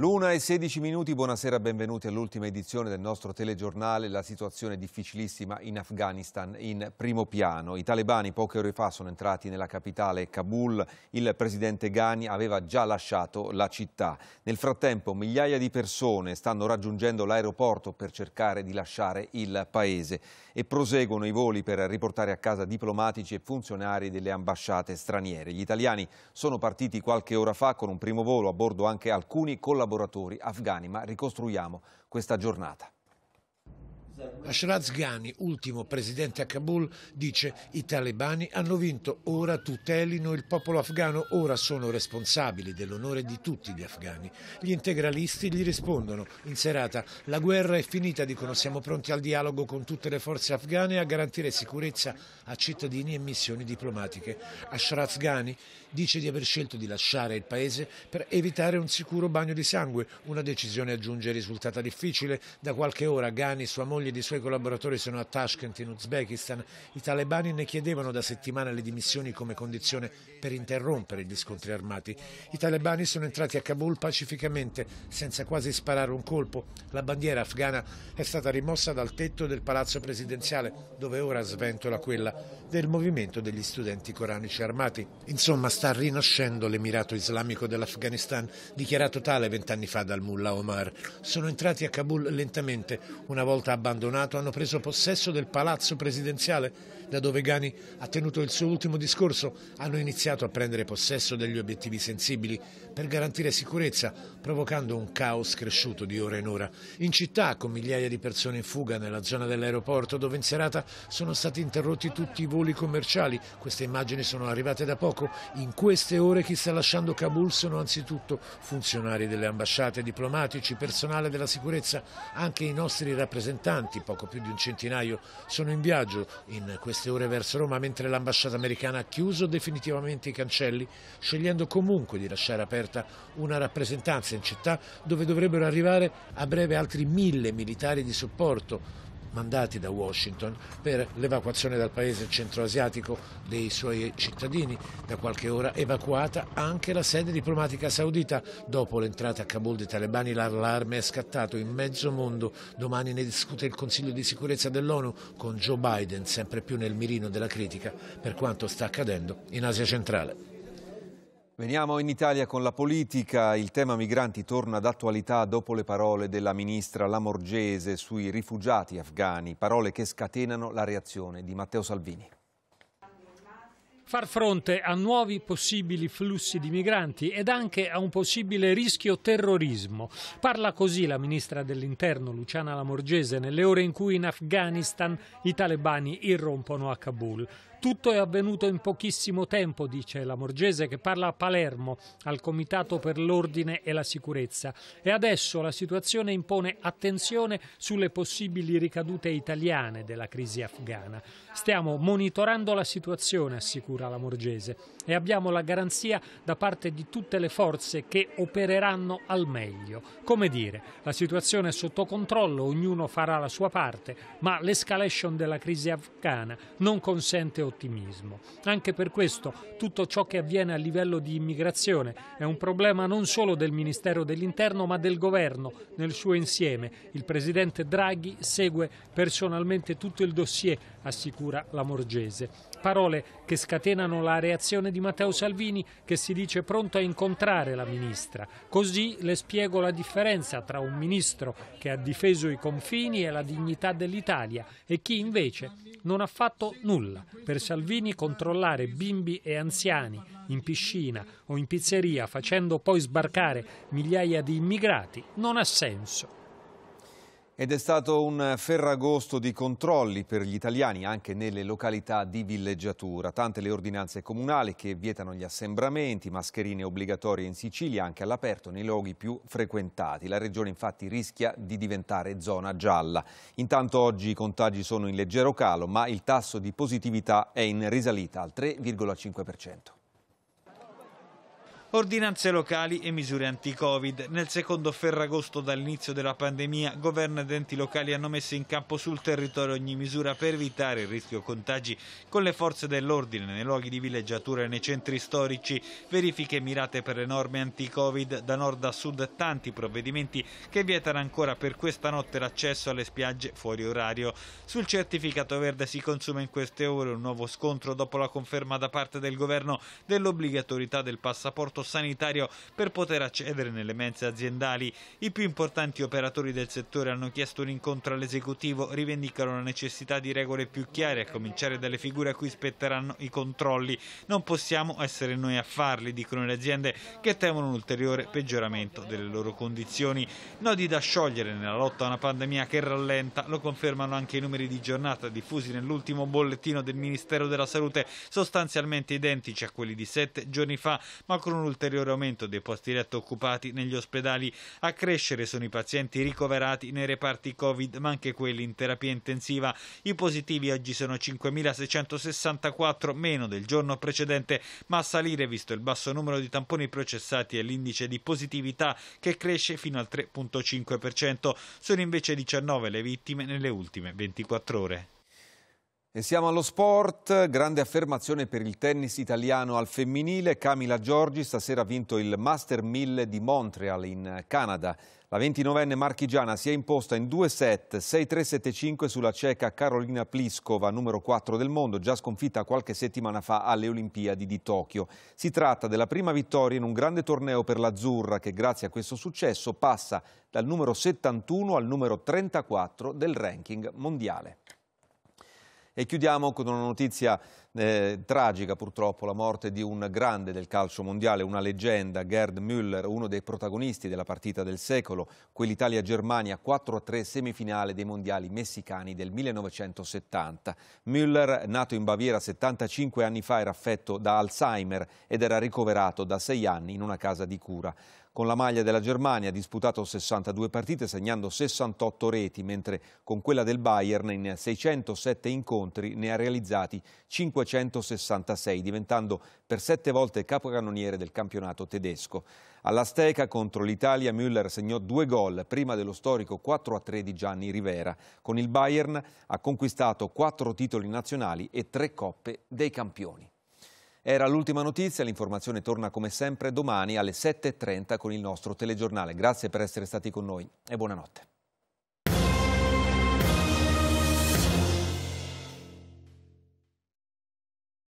L'una e 16 minuti, buonasera, benvenuti all'ultima edizione del nostro telegiornale La situazione è difficilissima in Afghanistan in primo piano. I talebani poche ore fa sono entrati nella capitale Kabul, il presidente Ghani aveva già lasciato la città. Nel frattempo migliaia di persone stanno raggiungendo l'aeroporto per cercare di lasciare il paese e proseguono i voli per riportare a casa diplomatici e funzionari delle ambasciate straniere. Gli italiani sono partiti qualche ora fa con un primo volo a bordo anche alcuni collaboratori collaboratori afghani, ma ricostruiamo questa giornata. Ashraz Ghani, ultimo presidente a Kabul, dice i talebani hanno vinto, ora tutelino il popolo afgano, ora sono responsabili dell'onore di tutti gli afghani. Gli integralisti gli rispondono in serata la guerra è finita, dicono siamo pronti al dialogo con tutte le forze afghane a garantire sicurezza a cittadini e missioni diplomatiche. Ashraz Ghani dice di aver scelto di lasciare il paese per evitare un sicuro bagno di sangue, una decisione aggiunge risultata difficile, da qualche ora Ghani, sua moglie e dei suoi collaboratori sono a Tashkent in Uzbekistan, i talebani ne chiedevano da settimane le dimissioni come condizione per interrompere gli scontri armati. I talebani sono entrati a Kabul pacificamente, senza quasi sparare un colpo. La bandiera afghana è stata rimossa dal tetto del palazzo presidenziale, dove ora sventola quella del movimento degli studenti coranici armati. Insomma, sta rinascendo l'Emirato Islamico dell'Afghanistan, dichiarato tale vent'anni fa dal mullah Omar. Sono entrati a Kabul lentamente, una volta abbandonati abbandonato hanno preso possesso del palazzo presidenziale da dove Gani ha tenuto il suo ultimo discorso, hanno iniziato a prendere possesso degli obiettivi sensibili per garantire sicurezza, provocando un caos cresciuto di ora in ora. In città, con migliaia di persone in fuga nella zona dell'aeroporto, dove in serata sono stati interrotti tutti i voli commerciali, queste immagini sono arrivate da poco, in queste ore chi sta lasciando Kabul sono anzitutto funzionari delle ambasciate, diplomatici, personale della sicurezza, anche i nostri rappresentanti migranti, poco più di un centinaio, sono in viaggio in queste ore verso Roma, mentre l'ambasciata americana ha chiuso definitivamente i cancelli, scegliendo comunque di lasciare aperta una rappresentanza in città dove dovrebbero arrivare a breve altri mille militari di supporto mandati da Washington per l'evacuazione dal paese centroasiatico dei suoi cittadini. Da qualche ora evacuata anche la sede diplomatica saudita. Dopo l'entrata a Kabul dei talebani l'allarme è scattato in mezzo mondo. Domani ne discute il Consiglio di sicurezza dell'ONU con Joe Biden sempre più nel mirino della critica per quanto sta accadendo in Asia centrale. Veniamo in Italia con la politica. Il tema migranti torna d'attualità dopo le parole della ministra Lamorgese sui rifugiati afghani, parole che scatenano la reazione di Matteo Salvini. Far fronte a nuovi possibili flussi di migranti ed anche a un possibile rischio terrorismo. Parla così la ministra dell'Interno Luciana Lamorgese nelle ore in cui in Afghanistan i talebani irrompono a Kabul. Tutto è avvenuto in pochissimo tempo, dice la Morgese, che parla a Palermo, al Comitato per l'Ordine e la Sicurezza. E adesso la situazione impone attenzione sulle possibili ricadute italiane della crisi afghana. Stiamo monitorando la situazione, assicura la Morgese, e abbiamo la garanzia da parte di tutte le forze che opereranno al meglio. Come dire, la situazione è sotto controllo, ognuno farà la sua parte, ma l'escalation della crisi afghana non consente ottimismo. Anche per questo tutto ciò che avviene a livello di immigrazione è un problema non solo del Ministero dell'Interno ma del Governo nel suo insieme. Il Presidente Draghi segue personalmente tutto il dossier, assicura la Morgese parole che scatenano la reazione di Matteo Salvini che si dice pronto a incontrare la ministra. Così le spiego la differenza tra un ministro che ha difeso i confini e la dignità dell'Italia e chi invece non ha fatto nulla. Per Salvini controllare bimbi e anziani in piscina o in pizzeria facendo poi sbarcare migliaia di immigrati non ha senso. Ed è stato un ferragosto di controlli per gli italiani anche nelle località di villeggiatura. Tante le ordinanze comunali che vietano gli assembramenti, mascherine obbligatorie in Sicilia anche all'aperto nei luoghi più frequentati. La regione infatti rischia di diventare zona gialla. Intanto oggi i contagi sono in leggero calo, ma il tasso di positività è in risalita al 3,5%. Ordinanze locali e misure anti-Covid. Nel secondo ferragosto dall'inizio della pandemia, governo ed enti locali hanno messo in campo sul territorio ogni misura per evitare il rischio contagi con le forze dell'ordine nei luoghi di villeggiatura e nei centri storici, verifiche mirate per le norme anti-Covid da nord a sud, tanti provvedimenti che vietano ancora per questa notte l'accesso alle spiagge fuori orario. Sul certificato verde si consuma in queste ore un nuovo scontro dopo la conferma da parte del governo dell'obbligatorietà del passaporto passaporto sanitario per poter accedere nelle mense aziendali. I più importanti operatori del settore hanno chiesto un incontro all'esecutivo, rivendicano la necessità di regole più chiare, a cominciare dalle figure a cui spetteranno i controlli. Non possiamo essere noi a farli, dicono le aziende che temono un ulteriore peggioramento delle loro condizioni. Nodi da sciogliere nella lotta a una pandemia che rallenta, lo confermano anche i numeri di giornata diffusi nell'ultimo bollettino del Ministero della Salute, sostanzialmente identici a quelli di sette giorni fa, ma con un ulteriore aumento dei posti letto occupati negli ospedali. A crescere sono i pazienti ricoverati nei reparti Covid, ma anche quelli in terapia intensiva. I positivi oggi sono 5.664, meno del giorno precedente, ma a salire visto il basso numero di tamponi processati e l'indice di positività che cresce fino al 3,5%. Sono invece 19 le vittime nelle ultime 24 ore. E siamo allo sport, grande affermazione per il tennis italiano al femminile. Camila Giorgi stasera ha vinto il Master 1000 di Montreal in Canada. La 29enne marchigiana si è imposta in due set 6-3-7-5 sulla ceca Carolina Pliskova, numero 4 del mondo, già sconfitta qualche settimana fa alle Olimpiadi di Tokyo. Si tratta della prima vittoria in un grande torneo per l'Azzurra che grazie a questo successo passa dal numero 71 al numero 34 del ranking mondiale. E chiudiamo con una notizia eh, tragica purtroppo la morte di un grande del calcio mondiale, una leggenda, Gerd Müller, uno dei protagonisti della partita del secolo, quell'Italia-Germania 4-3 semifinale dei mondiali messicani del 1970. Müller, nato in Baviera 75 anni fa, era affetto da Alzheimer ed era ricoverato da sei anni in una casa di cura. Con la maglia della Germania ha disputato 62 partite segnando 68 reti, mentre con quella del Bayern in 607 incontri ne ha realizzati 5 1966, diventando per sette volte capocannoniere del campionato tedesco. All'Asteca contro l'Italia Müller segnò due gol prima dello storico 4-3 di Gianni Rivera. Con il Bayern ha conquistato quattro titoli nazionali e tre coppe dei campioni. Era l'ultima notizia, l'informazione torna come sempre domani alle 7.30 con il nostro telegiornale. Grazie per essere stati con noi e buonanotte.